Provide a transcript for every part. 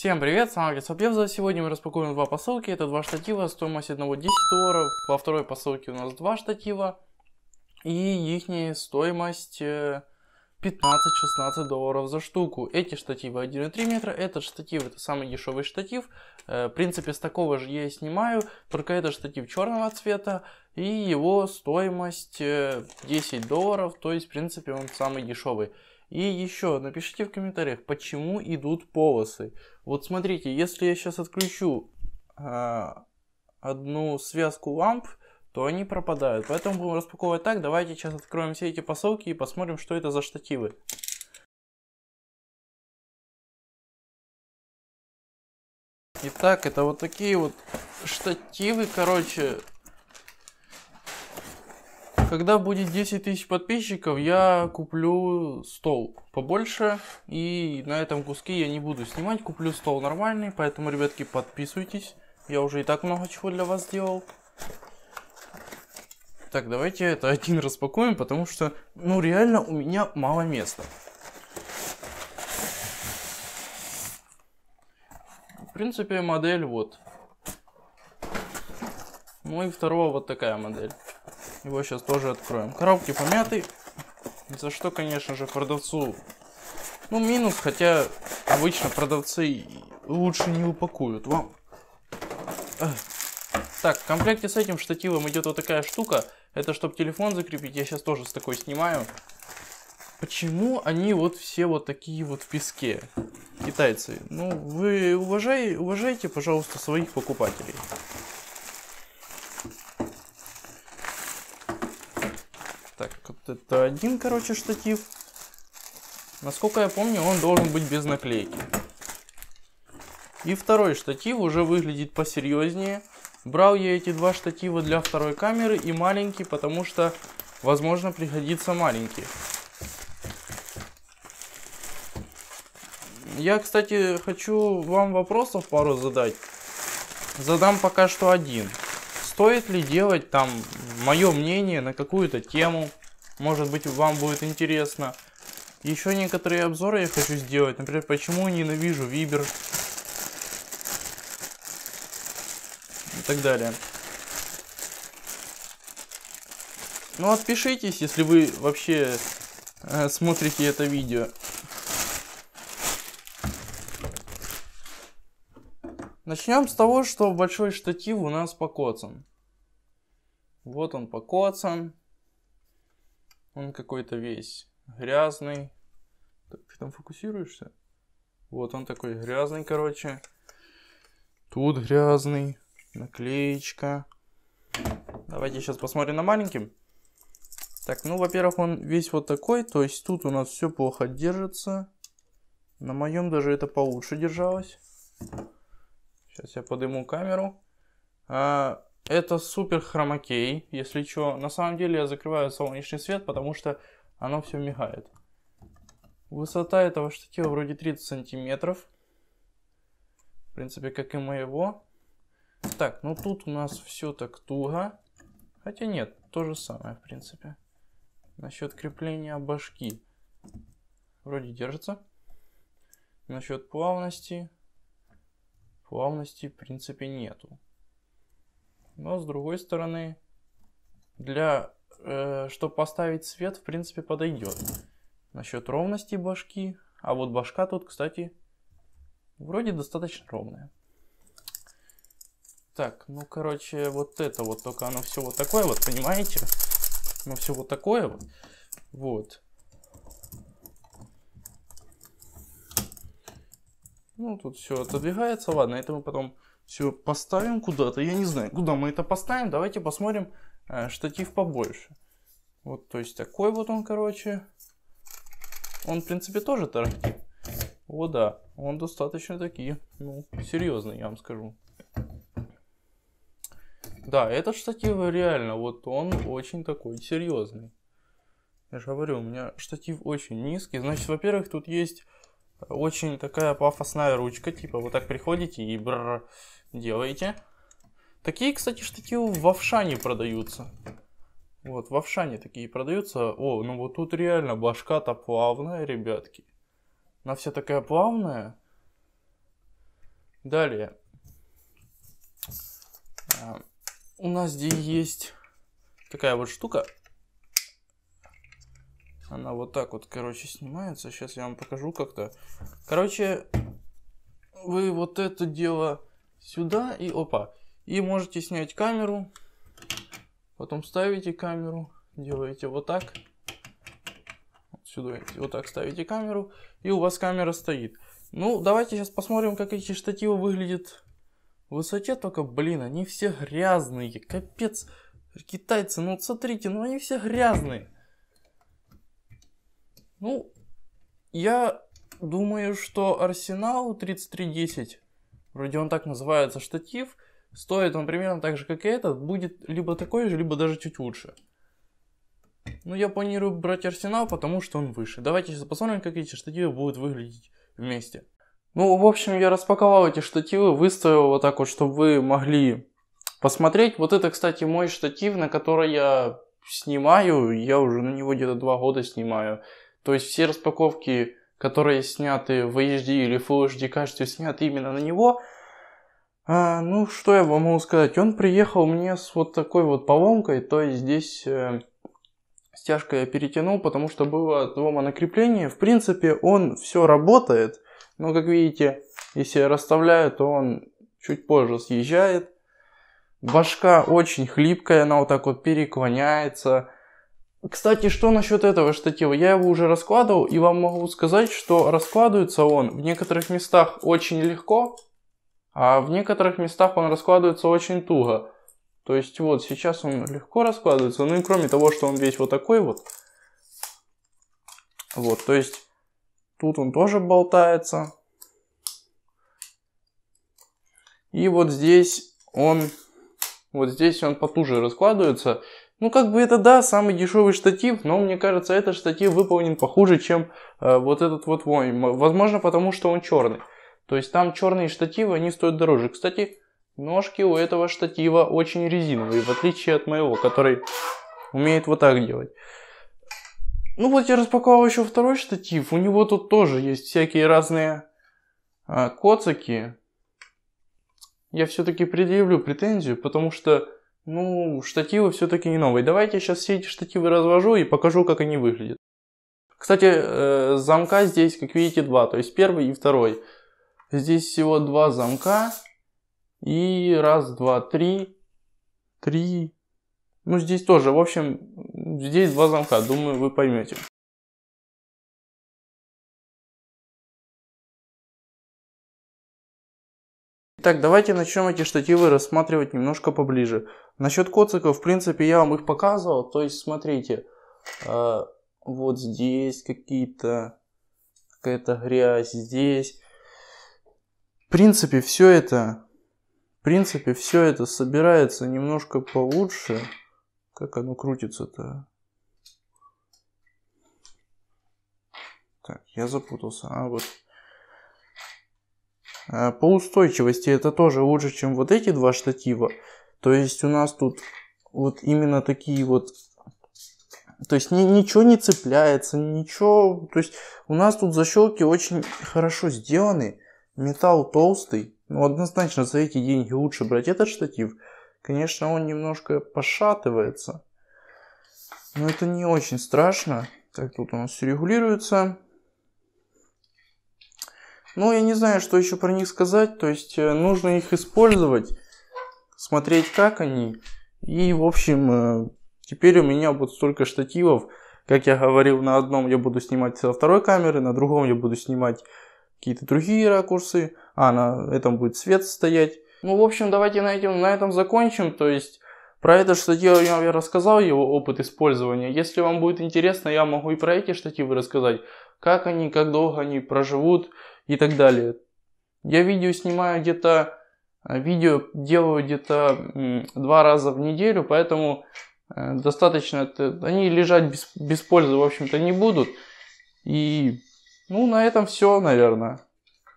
Всем привет, с вами Гесапьевза. Сегодня мы распакуем два посылки. Это два штатива, стоимость одного 10 долларов. Во второй посылке у нас два штатива. И их стоимость 15-16 э, долларов за штуку. Эти штативы 1,3 метра. Этот штатив это самый дешевый штатив. Э, в принципе, с такого же я и снимаю. Только этот штатив черного цвета. И его стоимость 10 э, долларов. То есть, в принципе, он самый дешевый. И еще напишите в комментариях, почему идут полосы. Вот смотрите, если я сейчас отключу э, одну связку ламп, то они пропадают. Поэтому будем распаковывать так. Давайте сейчас откроем все эти посылки и посмотрим, что это за штативы. Итак, это вот такие вот штативы, короче, когда будет 10 тысяч подписчиков, я куплю стол побольше. И на этом куске я не буду снимать. Куплю стол нормальный. Поэтому, ребятки, подписывайтесь. Я уже и так много чего для вас сделал. Так, давайте это один распакуем, потому что, ну, реально у меня мало места. В принципе, модель вот. Ну и второго вот такая модель. Его сейчас тоже откроем. Коробки помяты. За что, конечно же, продавцу... Ну, минус, хотя обычно продавцы лучше не упакуют вам. Так, в комплекте с этим штативом идет вот такая штука. Это чтобы телефон закрепить. Я сейчас тоже с такой снимаю. Почему они вот все вот такие вот в песке? Китайцы. Ну, вы уважай, уважайте, пожалуйста, своих покупателей. Так, вот это один, короче, штатив. Насколько я помню, он должен быть без наклейки. И второй штатив уже выглядит посерьезнее. Брал я эти два штатива для второй камеры и маленький, потому что, возможно, пригодится маленький. Я, кстати, хочу вам вопросов пару задать. Задам пока что один. Стоит ли делать там мое мнение на какую-то тему? Может быть вам будет интересно. Еще некоторые обзоры я хочу сделать. Например, почему ненавижу Вибер. И так далее. Ну, отпишитесь, если вы вообще э, смотрите это видео. Начнем с того, что большой штатив у нас покоцан. Вот он покоцан. Он какой-то весь грязный. Так, ты там фокусируешься? Вот он такой грязный, короче. Тут грязный. Наклеечка. Давайте сейчас посмотрим на маленький Так, ну, во-первых, он весь вот такой. То есть тут у нас все плохо держится. На моем даже это получше держалось. Сейчас я подниму камеру. А, это супер хромакей, если что. На самом деле я закрываю солнечный свет, потому что оно все мигает. Высота этого штатива вроде 30 сантиметров. В принципе, как и моего. Так, ну тут у нас все так туго. Хотя нет, то же самое, в принципе. Насчет крепления башки. Вроде держится. Насчет плавности. Плавности, в принципе, нету. Но с другой стороны, для, э, чтобы поставить свет, в принципе, подойдет. Насчет ровности башки. А вот башка тут, кстати, вроде достаточно ровная. Так, ну, короче, вот это вот, только оно все вот такое вот, понимаете? Оно все вот такое вот. Вот. Ну, тут все отодвигается. Ладно, это мы потом все, поставим куда-то. Я не знаю, куда мы это поставим. Давайте посмотрим э, штатив побольше. Вот, то есть такой вот он, короче. Он, в принципе, тоже тарахтит. О, да. Он достаточно такие, ну, серьезный, я вам скажу. Да, этот штатив реально, вот он очень такой серьезный. Я же говорю, у меня штатив очень низкий. Значит, во-первых, тут есть очень такая пафосная ручка, типа вот так приходите и бррр, делаете. Такие, кстати, штативы в Авшане продаются. Вот, в Авшане такие продаются. О, ну вот тут реально башка-то плавная, ребятки. Она вся такая плавная. Далее. А, у нас здесь есть такая вот штука. Она вот так вот, короче, снимается. Сейчас я вам покажу как-то. Короче, вы вот это дело сюда и опа. И можете снять камеру, потом ставите камеру, делаете вот так. Сюда вот так ставите камеру, и у вас камера стоит. Ну, давайте сейчас посмотрим, как эти штативы выглядят в высоте. Только, блин, они все грязные, капец. Китайцы, ну вот смотрите, ну они все грязные. Ну, я думаю, что Арсенал 3310 вроде он так называется, штатив, стоит он примерно так же, как и этот, будет либо такой же, либо даже чуть лучше. Ну, я планирую брать арсенал, потому что он выше. Давайте сейчас посмотрим, как эти штативы будут выглядеть вместе. Ну, в общем, я распаковал эти штативы, выставил вот так вот, чтобы вы могли посмотреть. Вот это, кстати, мой штатив, на который я снимаю. Я уже на него где-то два года снимаю. То есть все распаковки которые сняты в HD или Full HD качестве, сняты именно на него. А, ну, что я вам могу сказать? Он приехал мне с вот такой вот поломкой, то есть здесь э, стяжка я перетянул, потому что было отломано крепление. В принципе, он все работает, но, как видите, если я расставляю, то он чуть позже съезжает. Башка очень хлипкая, она вот так вот переклоняется. Кстати, что насчет этого штатива? Я его уже раскладывал и вам могу сказать, что раскладывается он в некоторых местах очень легко, а в некоторых местах он раскладывается очень туго. То есть вот сейчас он легко раскладывается, ну и кроме того, что он весь вот такой вот. Вот, то есть тут он тоже болтается. И вот здесь он вот здесь он потуже раскладывается. Ну, как бы это да, самый дешевый штатив, но мне кажется, этот штатив выполнен похуже, чем э, вот этот вот мой. Возможно, потому что он черный. То есть там черные штативы, они стоят дороже. Кстати, ножки у этого штатива очень резиновые, в отличие от моего, который умеет вот так делать. Ну вот я распаковал еще второй штатив. У него тут тоже есть всякие разные а, коцаки я все-таки предъявлю претензию, потому что, ну, штативы все-таки не новые. Давайте я сейчас все эти штативы развожу и покажу, как они выглядят. Кстати, э, замка здесь, как видите, два, то есть первый и второй. Здесь всего два замка. И раз, два, три, три. Ну, здесь тоже, в общем, здесь два замка, думаю, вы поймете. Так, давайте начнем эти штативы рассматривать немножко поближе. Насчет коциков, в принципе, я вам их показывал. То есть, смотрите, э, вот здесь какие-то, какая-то грязь, здесь. В принципе, все это, в принципе, все это собирается немножко получше. Как оно крутится-то? Так, я запутался. А, вот. А по устойчивости это тоже лучше, чем вот эти два штатива. То есть у нас тут вот именно такие вот... То есть ни, ничего не цепляется, ничего... То есть у нас тут защелки очень хорошо сделаны. Металл толстый. Ну, однозначно за эти деньги лучше брать этот штатив. Конечно, он немножко пошатывается. Но это не очень страшно. Так, тут у нас регулируется. Ну, я не знаю, что еще про них сказать. То есть э, нужно их использовать, смотреть, как они. И, в общем, э, теперь у меня вот столько штативов. Как я говорил, на одном я буду снимать со второй камеры, на другом я буду снимать какие-то другие ракурсы. А, на этом будет свет стоять. Ну, в общем, давайте на, этом на этом закончим. То есть, про это штатив я рассказал, его опыт использования. Если вам будет интересно, я могу и про эти штативы рассказать как они, как долго они проживут и так далее. Я видео снимаю где-то, а, видео делаю где-то два раза в неделю, поэтому э, достаточно, они лежать без, без пользы, в общем-то, не будут. И, ну, на этом все, наверное.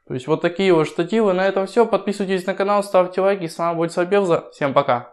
То есть вот такие вот штативы. На этом все. Подписывайтесь на канал, ставьте лайки. С вами будет Сабевза. Всем пока.